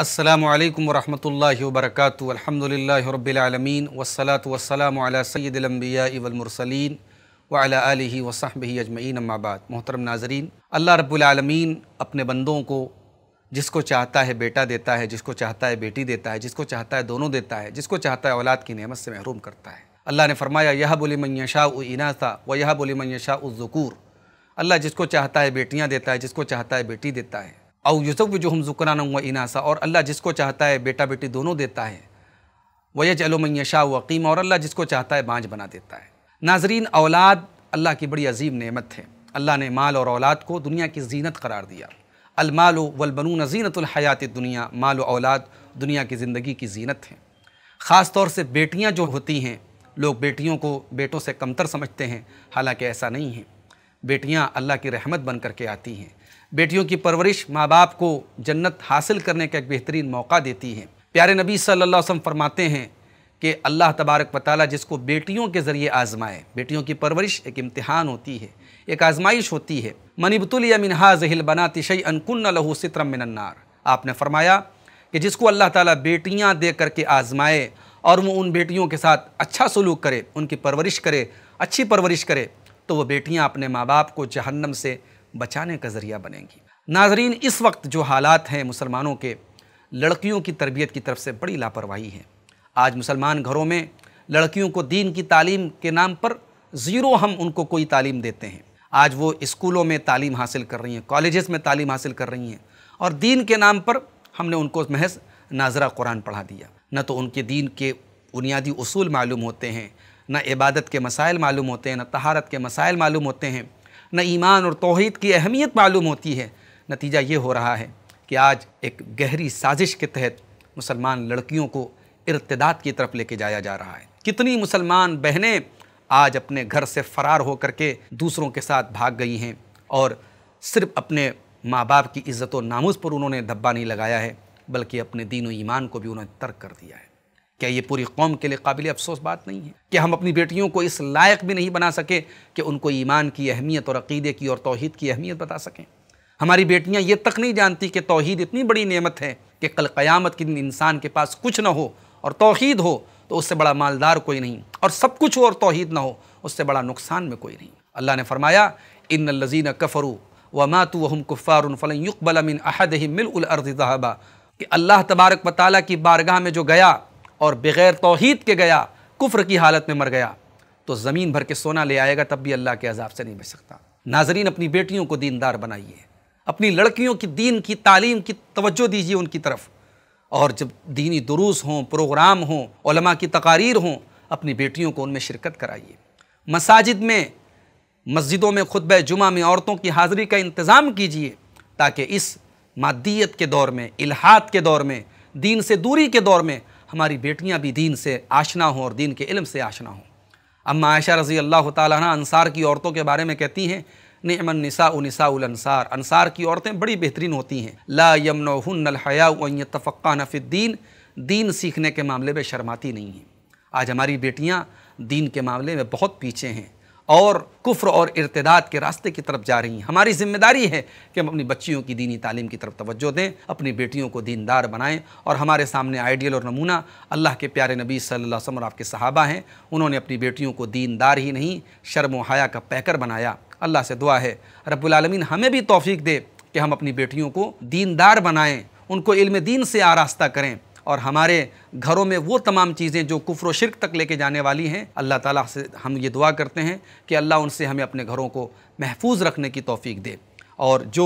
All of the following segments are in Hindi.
अस्सलाम वालेकुम वरहमतुल्लाहि वबरकातु अल्हम्दुलिल्लाहि रब्बिल आलमीन वस्सलातु वस्सलामु अला सय्यिदिल अंबिया वल मुरसलीन व अला आलिहि व सहबिहि अजमईन अम्मा बाद मोहतरम नाजरीन अल्लाह रब्बुल आलमीन अपने बंदों को जिसको चाहता है बेटा देता है जिसको चाहता है बेटी देता है जिसको चाहता है दोनों देता है जिसको चाहता है औलाद की नेमत से महरूम करता है अल्लाह ने फरमाया यह बोली मनशा उनासा व यह बोली मनशा उज़कूर अल्लाह जिसको चाहता है बेटियाँ देता है जिसको चाहता है बेटी देता है अव जो हम ज़ुकराना इनासा और अल्लाह जिसको चाहता है बेटा बेटी दोनों देता है वयज अलमैशा वकीम और अल्लाह जिसको चाहता है बाँझ बना देता है नाजरीन औलाद अल्लाह की बड़ी अजीम नमत है अल्लाह ने माल और औलाद को दुनिया की जीनत करार दिया अलमाल वलबनून जीनतलहयात दुनिया माल औलाद दुनिया की ज़िंदगी की जीनत है ख़ास तौर से बेटियाँ जो होती हैं लोग बेटियों को बेटों से कमतर समझते हैं हालांकि ऐसा नहीं है बेटियाँ अल्लाह की रहमत बन कर के आती हैं बेटियों की परवरिश माँ बाप को जन्नत हासिल करने का एक बेहतरीन मौका देती है प्यारे नबी सल्लल्लाहु अलैहि वसल्लम फरमाते हैं कि अल्लाह तबारक वाली जिसको बेटियों के ज़रिए आजमाए बेटियों की परवरिश एक इम्तहान होती है एक आजमाइश होती है मनिबतुल मिनहा जहिल बना तिशई अनकुन्न लहू सित्रम मिनन्नार आपने फरमाया कि जिसको अल्लाह ताला बेटियां दे करके आजमाए और वो उन बेटियों के साथ अच्छा सलूक करे उनकी परवरिश करे अच्छी परवरिश करे तो वह बेटियां अपने माँ बाप को जहन्नम से बचाने का ज़रिया बनेंगी नाजरीन इस वक्त जो हालात हैं मुसलमानों के लड़कियों की तरबियत की तरफ से बड़ी लापरवाही है आज मुसलमान घरों में लड़कियों को दीन की तालीम के नाम पर ज़ीरो हम उनको कोई तालीम देते हैं आज वो स्कूलों में तालीम हासिल कर रही हैं कॉलेज़ में तालीम हासिल कर रही हैं और दीन के नाम पर हमने उनको महज नाजरा कुरान पढ़ा दिया न तो उनके दीन के बुनियादी असूल मालूम होते हैं न इबादत के मसाइल मालूम होते हैं न तहारत के मसाइल मालूम होते हैं न ईमान और तोहद की अहमियत मालूम होती है नतीजा ये हो रहा है कि आज एक गहरी साजिश के तहत मुसलमान लड़कियों को इरतदाद की तरफ लेके जाया जा रहा है कितनी मुसलमान बहनें आज अपने घर से फ़रार होकर के दूसरों के साथ भाग गई हैं और सिर्फ अपने माँ बाप की इज़्ज़त नामूस पर उन्होंने धब्बा नहीं लगाया है बल्कि अपने दीन ईमान को भी उन्होंने तर्क कर दिया है क्या ये पूरी कौम के लिए काबिल अफसोस बात नहीं है कि हम अपनी बेटियों को इस लायक भी नहीं बना सके कि उनको ईमान की अहमियत और अकीदे की और तोहद की अहमियत बता सकें हमारी बेटियाँ ये तक नहीं जानती कि तोहद इतनी बड़ी नियमत है कि कल क़यामत के दिन इंसान के पास कुछ ना हो और तोहद हो तो उससे बड़ा मालदार कोई नहीं और सब कुछ हो और तोहद ना हो उससे बड़ा नुकसान में कोई नहीं अल्लाह ने फरमाया इन लजीन कफ़रू व मातु वहम कुफ़ार फ़लन युकबल अहद अहद मिल अर्ज़ कि अल्लाह तबारक वाली की बारगाह में जो गया और बग़ैर तोहद के गया कुफ्र की हालत में मर गया तो ज़मीन भर के सोना ले आएगा तब भी अल्लाह के अजाब से नहीं बच सकता नाजरीन अपनी बेटियों को दीनदार बनाइए अपनी लड़कियों की दीन की तालीम की तवज्जो दीजिए उनकी तरफ और जब दीनी दुरूस हों प्रोग्राम हों की तकारीर हों अपनी बेटियों को उनमें शिरकत कराइए मसाजिद में मस्जिदों में खुतब जुमा में औरतों की हाज़िरी का इंतज़ाम कीजिए ताकि इस मादियत के दौर में इलाहात के दौर में दीन से दूरी के दौर में हमारी बेटियाँ भी दीन से आशना हों और दीन के इल्म से आशना हों अम्मा आयशा रज़ी अल्लाह ताला अनसार की औरतों के बारे में कहती हैं नमन नसा नसाउलसार अनसार की औरतें बड़ी बेहतरीन होती हैं ला यमनहया तफ़क़ा नफ़ीन दीन सीखने के मामले में शर्माती नहीं हैं आज हमारी बेटियाँ दीन के मामले में बहुत पीछे हैं और कुफ्र और इर्तदाद के रास्ते की तरफ जा रही हैं हमारी जिम्मेदारी है कि हम अपनी बच्चियों की दीनी तालीम की तरफ तवज्जो दें अपनी बेटियों को दीनदार बनाएं और हमारे सामने आइडियल और नमूना अल्लाह के प्यारे नबी सल्लल्लाहु अलैहि वसल्लम आपके सहाबा हैं उन्होंने अपनी बेटियों को दीनदार ही नहीं शर्म हया का पैकर बनाया अल्लाह से दुआ है रबालमीन हमें भी तोफ़ी दे कि हम अपनी बेटियों को दीनदार बनाएँ उनको इल्म दीन से आरास्ता करें और हमारे घरों में वो तमाम चीज़ें जो कुफ्र व शिरक तक लेके जाने वाली हैं अल्लाह ताला से हम ये दुआ करते हैं कि अल्लाह उनसे हमें अपने घरों को महफूज रखने की तौफीक दे और जो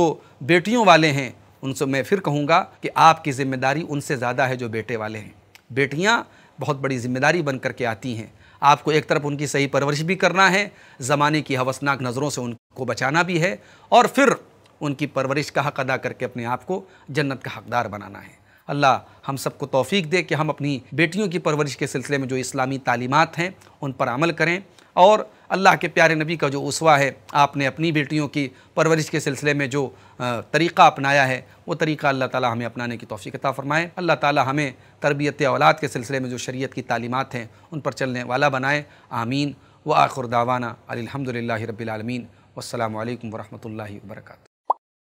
बेटियों वाले हैं उनसे मैं फिर कहूँगा कि आपकी ज़िम्मेदारी उनसे ज़्यादा है जो बेटे वाले हैं बेटियाँ बहुत बड़ी ज़िम्मेदारी बन कर के आती हैं आपको एक तरफ उनकी सही परवरिश भी करना है ज़माने की हवसनाक नज़रों से उनको बचाना भी है और फिर उनकी परवरिश का हक अदा करके अपने आप को जन्नत का हकदार बनाना है अल्लाह हम सबको तोफ़ी दे कि हम अपनी बेटियों की परवरिश के सिलसिले में जो इस्लामी तालीमत हैं उन पर अमल करें और अल्लाह के प्यारे नबी का जो उसवा है आपने अपनी बेटियों की परवरिश के सिलसिले में जो तरीक़ा अपनाया है वो तरीक़ा अल्लाह ताला हमें अपनाने की तोफ़ी अता फ़रमाएँ अल्लाह ताला हमें तरबियत औलाद के सिलसिले में जो शरीयत की तालीमत हैं उन पर चलने वाला बनाए आमीन व आखुर दावाना अलहमदिल्ला रबीआलमीन वालकम वरहमल वर्का